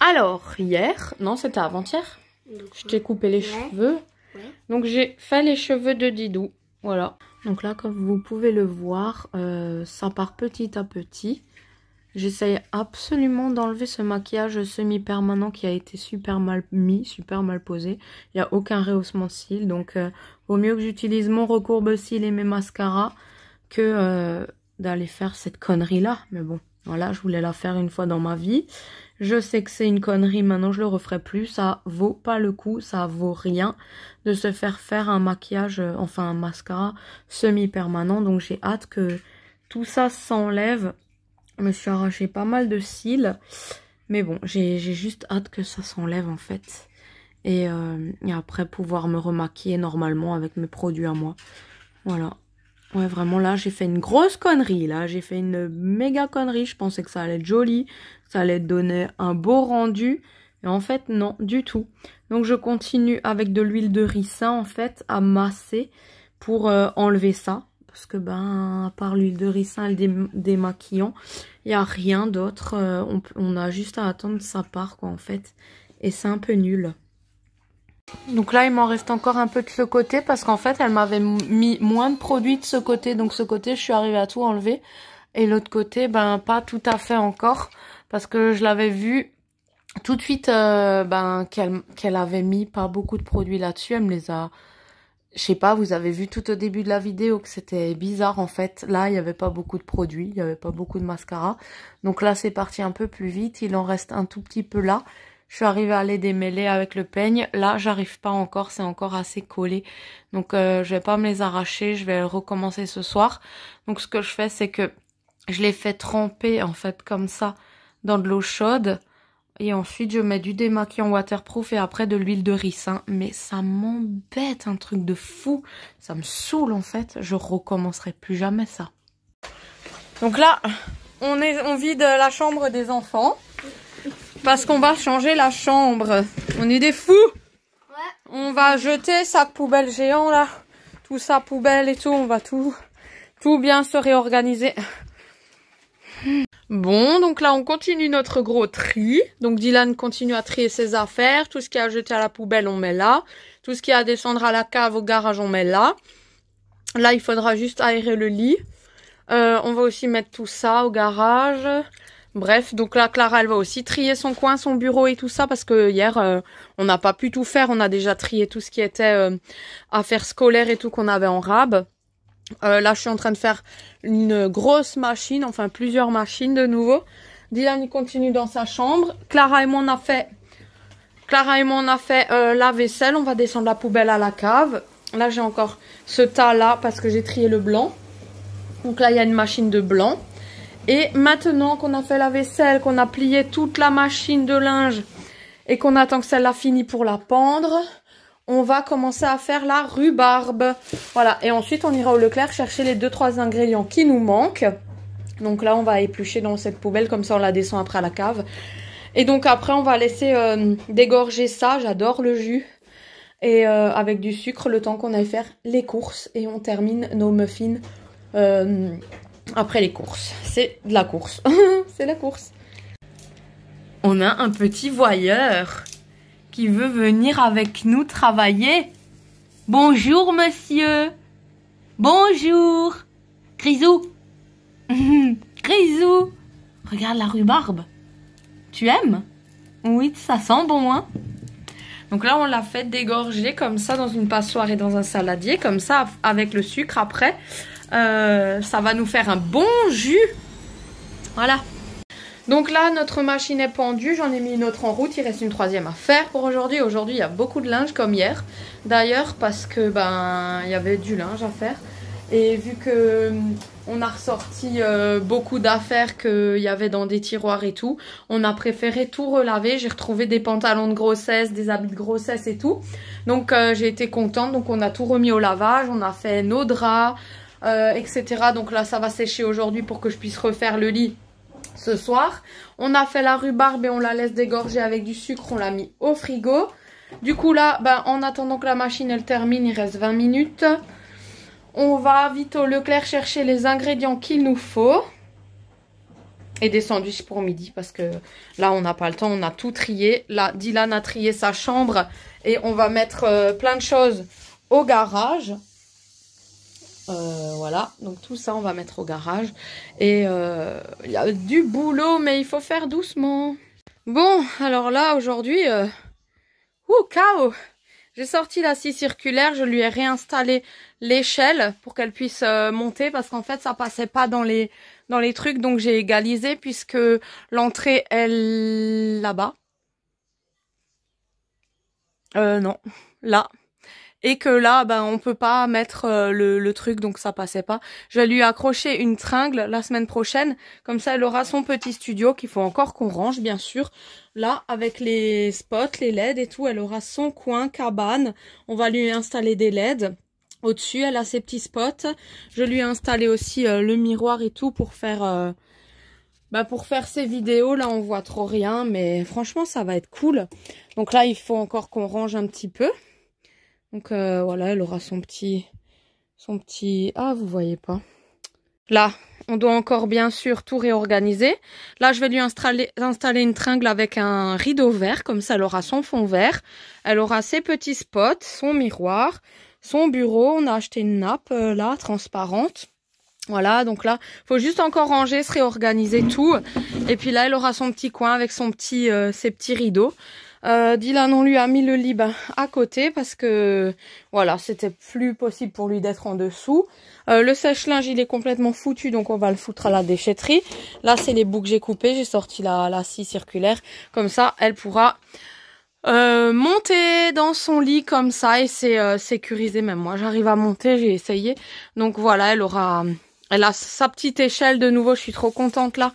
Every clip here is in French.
Alors, hier, non, c'était avant-hier, je t'ai coupé les cheveux. Donc, j'ai fait les cheveux de Didou. Voilà. Donc là, comme vous pouvez le voir, euh, ça part petit à petit. J'essaye absolument d'enlever ce maquillage semi-permanent qui a été super mal mis, super mal posé. Il n'y a aucun rehaussement de cils, donc euh, vaut mieux que j'utilise mon recourbe cils et mes mascaras que euh, d'aller faire cette connerie-là. Mais bon, voilà, je voulais la faire une fois dans ma vie. Je sais que c'est une connerie, maintenant je le referai plus. Ça vaut pas le coup, ça vaut rien de se faire faire un maquillage, euh, enfin un mascara semi-permanent. Donc j'ai hâte que tout ça s'enlève. Je me suis arraché pas mal de cils. Mais bon, j'ai juste hâte que ça s'enlève en fait. Et, euh, et après pouvoir me remaquiller normalement avec mes produits à moi. Voilà. Ouais, vraiment là, j'ai fait une grosse connerie. Là, j'ai fait une méga connerie. Je pensais que ça allait être joli, ça allait donner un beau rendu. Et en fait, non, du tout. Donc, je continue avec de l'huile de ricin, en fait, à masser pour euh, enlever ça. Parce que, ben, à part l'huile de ricin et le démaquillant, il n'y a rien d'autre. Euh, on, on, a juste à attendre que ça part, quoi, en fait. Et c'est un peu nul. Donc là, il m'en reste encore un peu de ce côté parce qu'en fait, elle m'avait mis moins de produits de ce côté. Donc ce côté, je suis arrivée à tout enlever. Et l'autre côté, ben pas tout à fait encore parce que je l'avais vu tout de suite euh, ben qu'elle avait mis pas beaucoup de produits là-dessus. Elle me les a... Je sais pas, vous avez vu tout au début de la vidéo que c'était bizarre en fait. Là, il n'y avait pas beaucoup de produits, il n'y avait pas beaucoup de mascara. Donc là, c'est parti un peu plus vite. Il en reste un tout petit peu là. Je suis arrivée à les démêler avec le peigne. Là, j'arrive pas encore, c'est encore assez collé. Donc euh, je vais pas me les arracher, je vais recommencer ce soir. Donc ce que je fais, c'est que je les fais tremper en fait comme ça dans de l'eau chaude. Et ensuite, je mets du démaquillant waterproof et après de l'huile de ricin. Hein. Mais ça m'embête, un truc de fou. Ça me saoule en fait. Je recommencerai plus jamais ça. Donc là, on, est, on vide la chambre des enfants. Parce qu'on va changer la chambre. On est des fous. Ouais. On va jeter sa poubelle géant là. Tout ça poubelle et tout. On va tout, tout bien se réorganiser. Bon, donc là, on continue notre gros tri. Donc Dylan continue à trier ses affaires. Tout ce qui a jeté à la poubelle, on met là. Tout ce qui a à descendre à la cave, au garage, on met là. Là, il faudra juste aérer le lit. Euh, on va aussi mettre tout ça au garage. Bref, donc là, Clara, elle va aussi trier son coin, son bureau et tout ça, parce que hier, euh, on n'a pas pu tout faire. On a déjà trié tout ce qui était euh, affaires scolaires et tout qu'on avait en rab. Euh, là, je suis en train de faire une grosse machine, enfin plusieurs machines de nouveau. Dylan, il continue dans sa chambre. Clara et moi, on a fait, Clara et moi, on a fait la vaisselle. On va descendre la poubelle à la cave. Là, j'ai encore ce tas-là, parce que j'ai trié le blanc. Donc là, il y a une machine de blanc. Et maintenant qu'on a fait la vaisselle, qu'on a plié toute la machine de linge et qu'on attend que celle-là finisse pour la pendre, on va commencer à faire la rhubarbe. Voilà, et ensuite on ira au Leclerc chercher les 2-3 ingrédients qui nous manquent. Donc là, on va éplucher dans cette poubelle, comme ça on la descend après à la cave. Et donc après, on va laisser euh, dégorger ça, j'adore le jus. Et euh, avec du sucre, le temps qu'on aille faire les courses. Et on termine nos muffins euh, après les courses. C'est de la course. c'est la course. On a un petit voyeur qui veut venir avec nous travailler. Bonjour monsieur. Bonjour. Grisou. Grisou. Regarde la rhubarbe. Tu aimes Oui, ça sent bon, hein donc là, on l'a fait dégorger comme ça dans une passoire et dans un saladier, comme ça, avec le sucre après. Euh, ça va nous faire un bon jus. Voilà. Donc là, notre machine est pendue. J'en ai mis une autre en route. Il reste une troisième à faire pour aujourd'hui. Aujourd'hui, il y a beaucoup de linge comme hier. D'ailleurs, parce que ben, il y avait du linge à faire. Et vu que hum, on a ressorti euh, beaucoup d'affaires qu'il y avait dans des tiroirs et tout, on a préféré tout relaver. J'ai retrouvé des pantalons de grossesse, des habits de grossesse et tout. Donc euh, j'ai été contente. Donc on a tout remis au lavage. On a fait nos draps, euh, etc. Donc là, ça va sécher aujourd'hui pour que je puisse refaire le lit ce soir. On a fait la rhubarbe et on la laisse dégorger avec du sucre. On l'a mis au frigo. Du coup là, ben, en attendant que la machine elle termine, il reste 20 minutes. On va vite au Leclerc chercher les ingrédients qu'il nous faut. Et des sandwichs pour midi parce que là on n'a pas le temps, on a tout trié. Là Dylan a trié sa chambre et on va mettre euh, plein de choses au garage. Euh, voilà, donc tout ça, on va mettre au garage. Et il euh, y a du boulot, mais il faut faire doucement. Bon, alors là, aujourd'hui, euh... ouh, chaos J'ai sorti la scie circulaire, je lui ai réinstallé l'échelle pour qu'elle puisse euh, monter, parce qu'en fait, ça passait pas dans les, dans les trucs, donc j'ai égalisé, puisque l'entrée est là-bas. Euh, non, là et que là ben on peut pas mettre euh, le, truc donc ça passait pas. Je vais lui accrocher une tringle la semaine prochaine, comme ça elle aura son petit studio qu'il faut encore qu'on range bien sûr. Là avec les spots, les LED et tout, elle aura son coin cabane. On va lui installer des LED. Au-dessus, elle a ses petits spots. Je lui ai installé aussi euh, le miroir et tout pour faire euh, bah, pour faire ses vidéos, là, on voit trop rien, mais franchement, ça va être cool. Donc là, il faut encore qu'on range un petit peu. Donc euh, voilà, elle aura son petit... Son petit... Ah, vous voyez pas. Là, on doit encore bien sûr tout réorganiser. Là, je vais lui installer, installer une tringle avec un rideau vert. Comme ça, elle aura son fond vert. Elle aura ses petits spots, son miroir, son bureau. On a acheté une nappe, euh, là, transparente. Voilà, donc là, faut juste encore ranger, se réorganiser tout. Et puis là, elle aura son petit coin avec son petit, euh, ses petits rideaux. Euh, Dylan, on lui a mis le lit à côté parce que voilà, c'était plus possible pour lui d'être en dessous. Euh, le sèche-linge, il est complètement foutu, donc on va le foutre à la déchetterie. Là, c'est les bouts que j'ai coupés. J'ai sorti la, scie circulaire. Comme ça, elle pourra euh, monter dans son lit comme ça et c'est sécurisé même moi j'arrive à monter j'ai essayé donc voilà elle aura elle a sa petite échelle de nouveau je suis trop contente là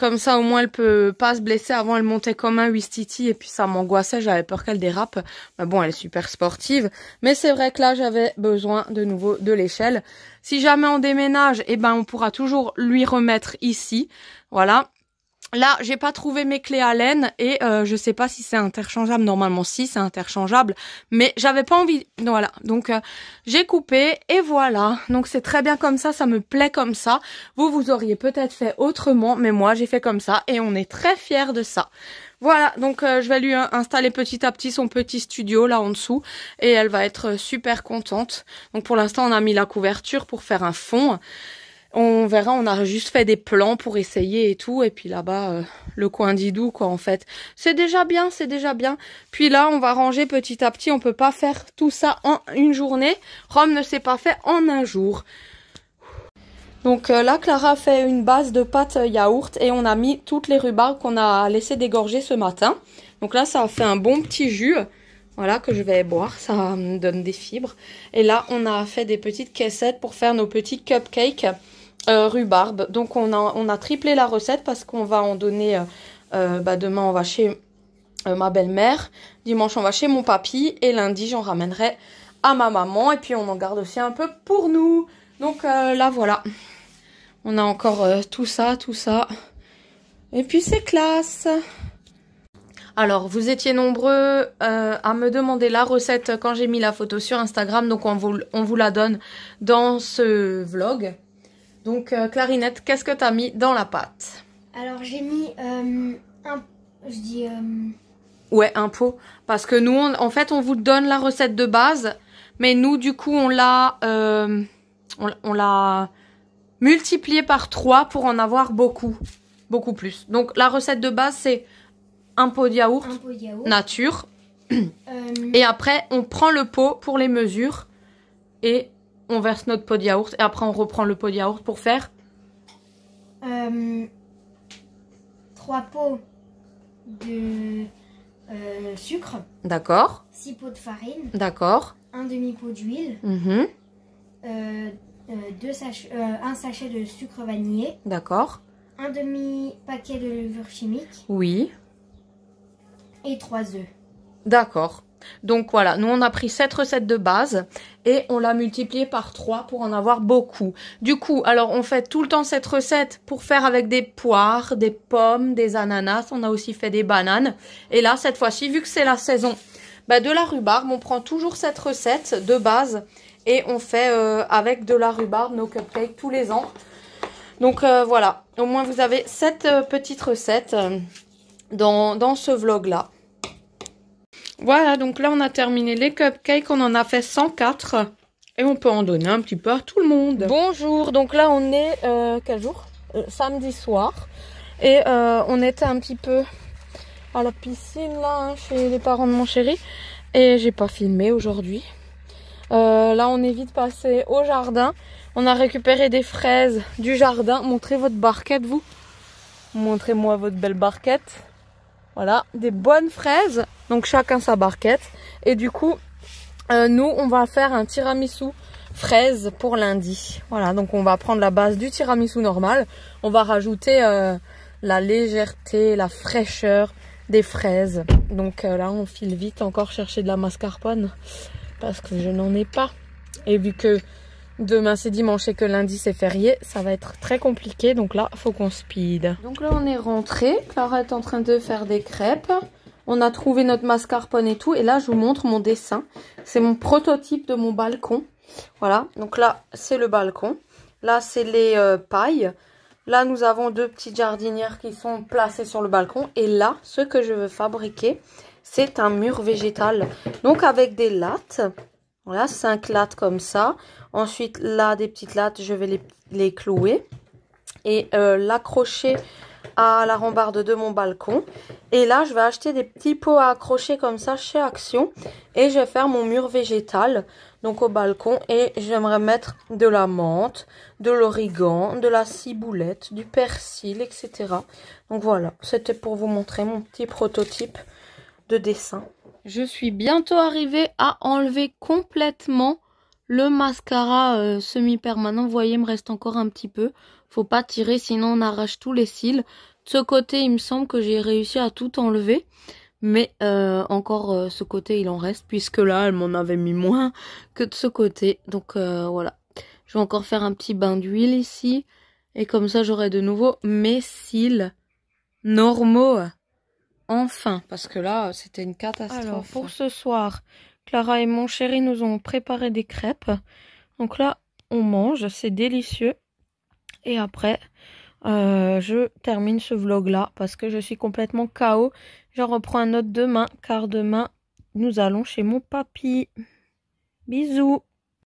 comme ça, au moins, elle peut pas se blesser. Avant, elle montait comme un Wistiti et puis ça m'angoissait. J'avais peur qu'elle dérape. Mais bon, elle est super sportive. Mais c'est vrai que là, j'avais besoin de nouveau de l'échelle. Si jamais on déménage, eh ben, on pourra toujours lui remettre ici. Voilà. Là, j'ai pas trouvé mes clés laine et euh, je sais pas si c'est interchangeable. Normalement, si c'est interchangeable, mais j'avais pas envie. Voilà, donc euh, j'ai coupé et voilà. Donc c'est très bien comme ça, ça me plaît comme ça. Vous, vous auriez peut-être fait autrement, mais moi j'ai fait comme ça et on est très fiers de ça. Voilà, donc euh, je vais lui euh, installer petit à petit son petit studio là en dessous et elle va être super contente. Donc pour l'instant on a mis la couverture pour faire un fond on verra, on a juste fait des plans pour essayer et tout. Et puis là-bas, euh, le coin d'Idou, quoi, en fait. C'est déjà bien, c'est déjà bien. Puis là, on va ranger petit à petit. On ne peut pas faire tout ça en une journée. Rome ne s'est pas fait en un jour. Donc euh, là, Clara fait une base de pâte euh, yaourt et on a mis toutes les rhubarbes qu'on a laissé dégorger ce matin. Donc là, ça a fait un bon petit jus. Voilà, que je vais boire, ça me donne des fibres. Et là, on a fait des petites caissettes pour faire nos petits cupcakes. Euh, rhubarbe. Donc on a, triplé la recette parce qu'on va en donner... Euh, euh, bah, demain on va chez ma belle-mère, dimanche on va chez mon papy et lundi j'en ramènerai à ma maman et puis on en garde aussi un peu pour nous. Donc là voilà, on a encore tout ça, tout ça. Et puis c'est classe alors, vous étiez nombreux à me demander la recette quand j'ai mis la photo sur Instagram, donc on vous, on vous la donne dans ce vlog. Donc, euh, Clarinette, qu'est-ce que tu as mis dans la pâte Alors, j'ai mis euh, un... Je dis... Euh, ouais, un pot. Parce que nous, en fait, on vous donne la recette de base. Mais nous, du coup, on l'a... on, l'a multiplié par trois pour en avoir beaucoup. Beaucoup plus. Donc, la recette de base, c'est un pot de yaourt, un pot de yaourt. nature. Et après, on prend le pot pour les mesures. Et on verse notre pot de yaourt et après on reprend le pot de yaourt pour faire euh, Trois pots de euh, sucre. D'accord. Six pots de farine. D'accord. Un demi-pot d'huile. Mhm. Euh, un sachet de sucre vanillé. D'accord. Un demi-paquet de levure chimique. Oui. Et trois œufs. D'accord. Donc voilà, nous on a pris cette recette de base et on l'a multipliée par 3 pour en avoir beaucoup. Du coup, alors on fait tout le temps cette recette pour faire avec des poires, des pommes, des ananas, on a aussi fait des bananes. Et là, cette fois-ci, vu que c'est la saison bah, de la rhubarbe, on prend toujours cette recette de base et on fait euh, avec de la rhubarbe nos cupcakes tous les ans. Donc euh, voilà, au moins vous avez cette euh, petite recette dans ce vlog-là. Voilà, donc là on a terminé les cupcakes, on en a fait 104 et on peut en donner un petit peu à tout le monde. Bonjour, donc là on est euh, quel jour euh, Samedi soir et euh, on était un petit peu à la piscine là hein, chez les parents de mon chéri et j'ai pas filmé aujourd'hui. là on est vite passé au jardin, on a récupéré des fraises du jardin. Montrez votre barquette vous, montrez-moi votre belle barquette. Voilà, des bonnes fraises. Donc chacun sa barquette. Et du coup, euh, nous, on va faire un tiramisu fraise pour lundi. Voilà, donc on va prendre la base du tiramisu normal. On va rajouter euh, la légèreté, la fraîcheur des fraises. Donc euh, là, on file vite encore chercher de la mascarpone parce que je n'en ai pas. Et vu que Demain c'est dimanche et que lundi c'est férié, ça va être très compliqué donc là faut qu'on speed. Donc là on est rentré, Clara est en train de faire des crêpes. On a trouvé notre mascarpone et tout et là je vous montre mon dessin. C'est mon prototype de mon balcon. Voilà, donc là c'est le balcon. Là c'est les euh, pailles. Là nous avons deux petites jardinières qui sont placées sur le balcon et là ce que je veux fabriquer c'est un mur végétal. Donc avec des lattes voilà, cinq lattes comme ça. Ensuite, là, des petites lattes, je vais les, clouer et euh, l'accrocher à la rambarde de mon balcon. Et là, je vais acheter des petits pots à accrocher comme ça chez Action. Et je vais faire mon mur végétal, donc au balcon. Et j'aimerais mettre de la menthe, de l'origan, de la ciboulette, du persil, etc. Donc voilà, c'était pour vous montrer mon petit prototype de dessin. Je suis bientôt arrivée à enlever complètement le mascara euh, semi-permanent. Vous voyez, il me reste encore un petit peu. Faut pas tirer, sinon on arrache tous les cils. De ce côté, il me semble que j'ai réussi à tout enlever. Mais euh, encore euh, ce côté, il en reste, puisque là, elle m'en avait mis moins que de ce côté. Donc voilà. Je vais encore faire un petit bain d'huile ici. Et comme ça, j'aurai de nouveau mes cils normaux. Enfin, parce que là, c'était une catastrophe. Alors, pour ce soir, Clara et mon chéri nous ont préparé des crêpes. Donc là, on mange, c'est délicieux. Et après, euh, je termine ce vlog-là parce que je suis complètement KO. J'en reprends un autre demain, car demain, nous allons chez mon papy. Bisous